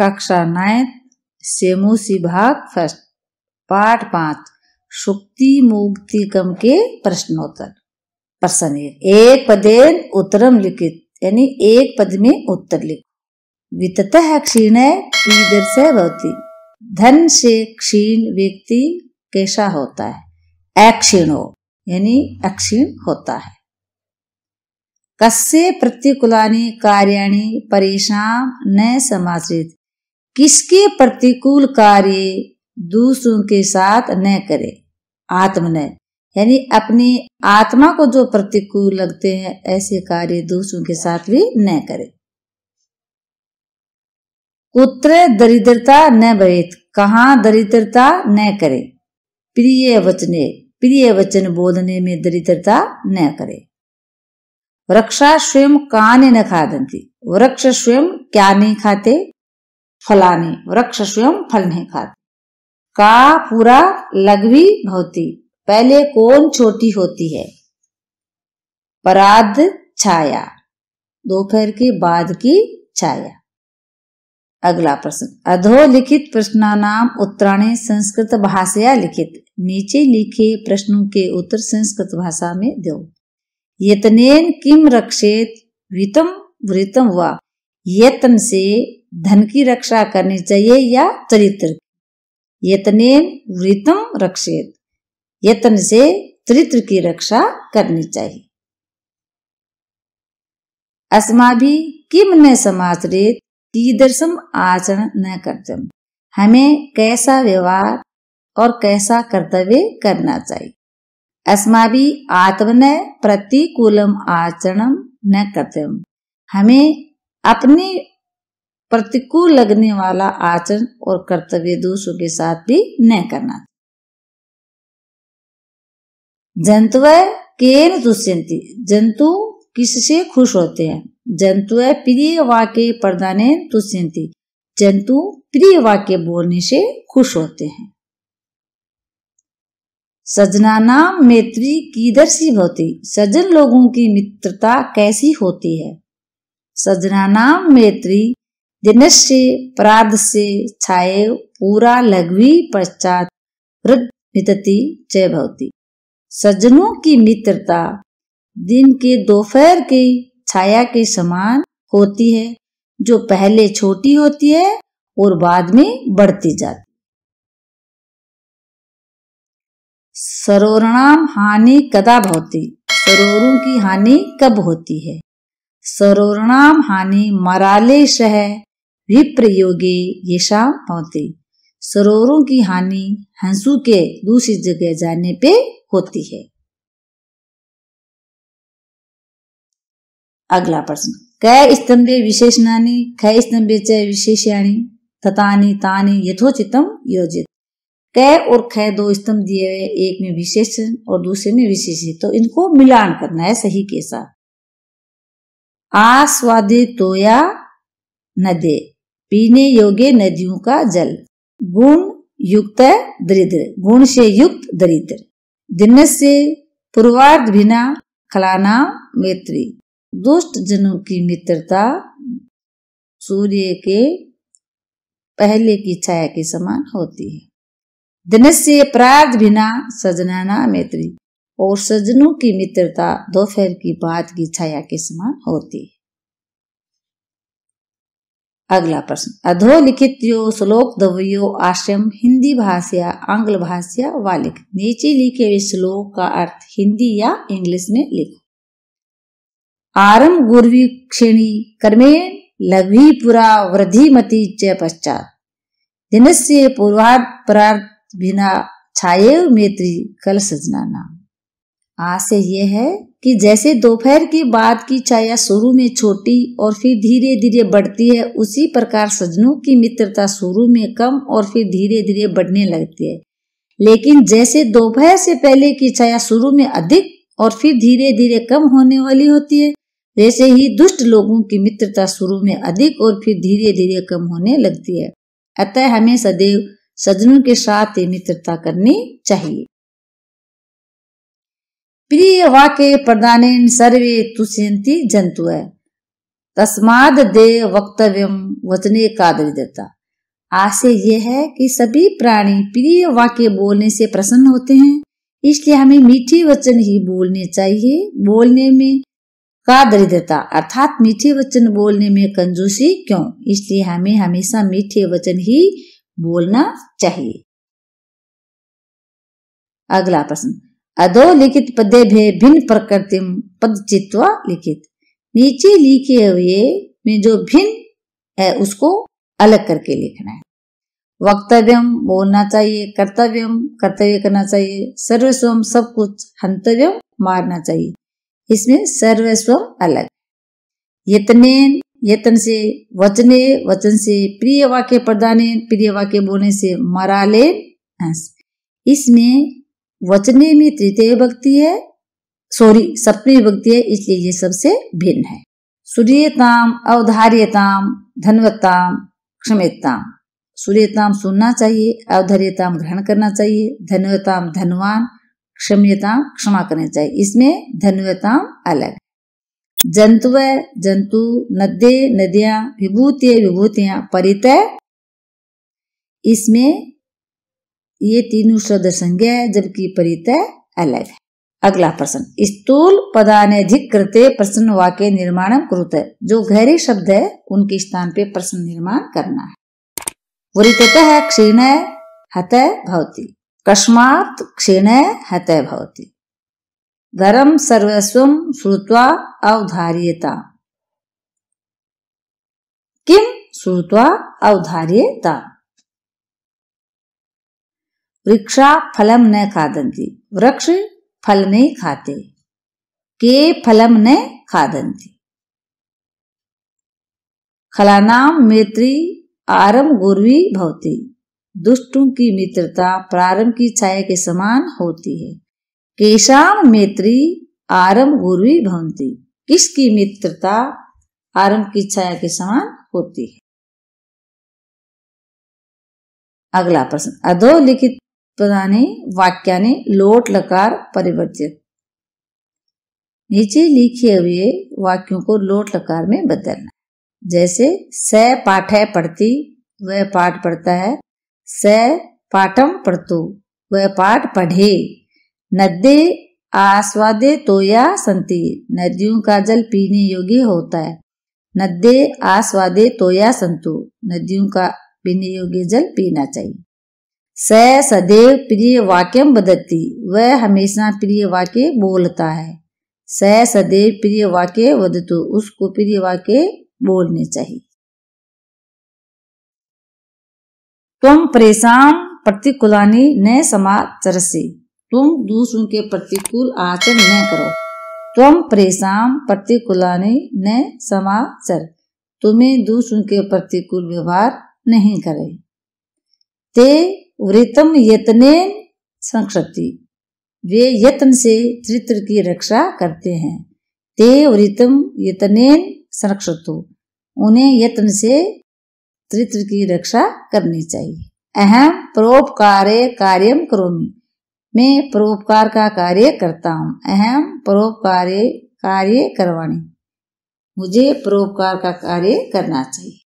कक्षा नाइन्थ सेमूसी भाग फर्स्ट पाठ पांच शुक्ति मुक्तिकम के प्रश्नोत्तर प्रश्न एक पदेन उत्तरम लिखित यानी एक पद में उत्तर लिख वितत क्षीण से भवती धन से क्षीण व्यक्ति कैसा होता है अक्षीण हो यानी अक्षीण होता है कस्य प्रतिकूलानि कार्याणि परेशान न समाचित किसके प्रतिकूल कार्य दूसरों के साथ न करे आत्मनय यानी अपनी आत्मा को जो प्रतिकूल लगते हैं ऐसे कार्य दूसरों के साथ भी न करे कुत्र दरिद्रता न बहित कहा दरिद्रता न करे प्रिय वचने प्रिय वचन बोधने में दरिद्रता न करे वृक्षा स्वयं कान न खा दंती वृक्ष स्वयं क्या नहीं खाते फलाने वृक्ष स्वयं फल नहीं खाते का पूरा लघवी भवती पहले कौन छोटी होती है पराध छाया दोपहर के बाद की छाया अगला प्रश्न अधोलिखित प्रश्नानाम उत्तराणे संस्कृत भाषा लिखित नीचे लिखे प्रश्नों के उत्तर संस्कृत भाषा में दो यतनेन किम रक्षेत वितम वृतम व यतन से धन की रक्षा करनी चाहिए या चरित्र यतने वृतम रक्षित यत्न से चरित्र की रक्षा करनी चाहिए अस्मा भी किम न समाचरित दर्शन आचरण न करते हमें कैसा व्यवहार और कैसा कर्तव्य करना चाहिए अस्मा भी आत्मन प्रतिकूलम आचरण न करते हमें अपने प्रतिकूल लगने वाला आचरण और कर्तव्य दूसरों के साथ भी न करना जंतु केन दुष्यंती जंतु किससे खुश होते हैं जंतु प्रिय वाक्य प्रदाने दुष्यंती जंतु प्रिय वाक्य बोलने से खुश होते हैं सजना नाम मैत्री कीदर्शी होती सजन लोगों की मित्रता कैसी होती है सजना नाम मैत्री दिन से प्रार्ध से छाये पूरा लघवी पश्चात वृद्ध मितति जय भवती सज्जनों की मित्रता दिन के दोपहर की छाया के समान होती है जो पहले छोटी होती है और बाद में बढ़ती जाती सरोरणाम हानि कदा भवती सरोरों की हानि कब होती है सरोरणाम हानि मराले सह विप्रयोगे यशा पौते सरोवरों की हानि हंसू के दूसरी जगह जाने पे होती है अगला प्रश्न कै स्तंभे विशेषणानि ख स्तंभे च विशेष्याणी ततानी तानी यथोचितम योजित क और ख दो स्तंभ दिए हुए एक में विशेषण और दूसरे में विशेष तो इनको मिलान करना है सही के साथ आस्वादितोया नदे पीने योग्य नदियों का जल गुण युक्त दरिद्र गुण से युक्त दरिद्र दिन से पूर्वार्ध बिना खलाना मैत्री दुष्ट जनों की मित्रता सूर्य के पहले की छाया के समान होती है दिन से अपराध बिना सजनाना मैत्री और सजनों की मित्रता दोपहर की बाद की छाया के समान होती है अगला प्रश्न अधोलिखित यो श्लोक दवयो आश्रम हिंदी भाषा आंग्ल भाषा व लिख नीचे लिखे हुए श्लोक का अर्थ हिंदी या इंग्लिश में लिखो आरम गुरवी क्षेणी कर्मे लघवी पुरा वृद्धि मति च पश्चात दिन से पूर्वाध परार्थ बिना छाये मेत्री कल सजना नाम आज से ये है कि जैसे दोपहर की बाद की छाया शुरू में छोटी और फिर धीरे धीरे बढ़ती है उसी प्रकार सजनों की मित्रता शुरू में कम और फिर धीरे धीरे बढ़ने लगती है लेकिन जैसे दोपहर से पहले की छाया शुरू में अधिक और फिर धीरे धीरे कम होने वाली होती है वैसे ही दुष्ट लोगों की मित्रता शुरू में अधिक और फिर धीरे धीरे कम होने लगती है अतः हमें सदैव सजनों के साथ ही मित्रता करनी चाहिए प्रिय वाक्य प्रदान सर्वे तुष्यंती जंतु है तस्माद दे वक्तव्य वचने का दरिद्रता आशय यह है कि सभी प्राणी प्रिय वाक्य बोलने से प्रसन्न होते हैं इसलिए हमें मीठे वचन ही बोलने चाहिए बोलने में का दरिद्रता अर्थात मीठे वचन बोलने में कंजूसी क्यों इसलिए हमें हमेशा मीठे वचन ही बोलना चाहिए अगला प्रश्न अधोलिखित पदे भी भिन्न प्रकृति पद चित्वा लिखित नीचे लिखे हुए में जो भिन्न है उसको अलग करके लिखना है वक्तव्यम बोलना चाहिए कर्तव्यम कर्तव्य करना चाहिए सर्वस्वम सब कुछ हंतव्यम मारना चाहिए इसमें सर्वस्वम अलग यतने यतन से वचने वचन से प्रिय वाक्य प्रदान प्रिय वाक्य बोलने से मरालेन इसमें वचने में तृतीय विभक्ति है सॉरी सप्तमी विभक्ति है इसलिए ये सबसे भिन्न है सूर्यताम अवधार्यताम धनवताम क्षमताम सूर्यताम सुनना चाहिए अवधार्यताम ग्रहण करना चाहिए धनवताम धनवान क्षम्यताम क्षमा करना चाहिए इसमें धनवताम अलग जंतु जंतु नदे नदियां विभूतिय विभूतियां परित इसमें ये तीनों शब्द संज्ञा है जबकि परितय अलग है अगला प्रश्न स्थूल अधिक करते प्रश्न वाक्य निर्माण कृत जो गहरे शब्द है उनके स्थान पे प्रश्न निर्माण करना है वरितः क्षीण हत भवती कस्मात क्षीण हत भवती धर्म सर्वस्व श्रुतवा अवधार्यता किम श्रुवा अवधार्यता वृक्षा फलम न खादंती वृक्ष फल नहीं खाते के फलम न खादंती खलानाम मैत्री आरम गुरवी भवती दुष्टों की मित्रता प्रारंभ की छाया के समान होती है केशाम मैत्री आरम गुरवी भवंती किसकी मित्रता आरंभ की छाया के समान होती है अगला प्रश्न अधोलिखित पदाने वाक्याने लोट लकार परिवर्तित नीचे लिखे हुए वाक्यों को लोट लकार में बदलना जैसे स पाठ है पढ़ती वह पाठ पढ़ता है स पाठम पढ़तु वह पाठ पढ़े नदे आस्वादे तो या संति नदियों का जल पीने योग्य होता है नदे आस्वादे तो या संतु नदियों का पीने योग्य जल पीना चाहिए स सदैव प्रिय वाक्यम बदती वह हमेशा प्रिय वाक्य बोलता है स सदैव प्रिय वाक्य वदतु उसको प्रिय वाक्य बोलने चाहिए तुम परेशान प्रतिकूलानी न समाचरसी तुम दूसरों के प्रतिकूल आचरण न करो तुम परेशान प्रतिकूलानी न समाचर तुम्हें दूसरों के प्रतिकूल व्यवहार नहीं करें ते वृतम यतने संक्षति वे यत्न से चरित्र की रक्षा करते हैं ते वृतम यतने संरक्षतु उन्हें यत्न से चरित्र की रक्षा करनी चाहिए अहम परोपकार कार्यम करोमी मैं परोपकार का कार्य करता हूँ अहम परोपकार कार्य करवाणी मुझे परोपकार का कार्य करना चाहिए